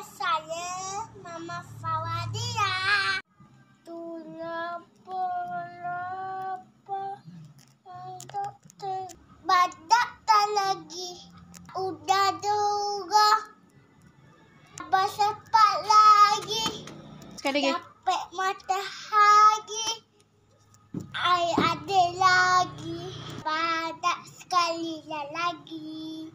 saya Mama Fawadia. Tulang pelapa untuk terbadak tak lagi. Udah dua. Apa sempat lagi. Capek mata lagi. Air ada lagi. Badak sekali lagi.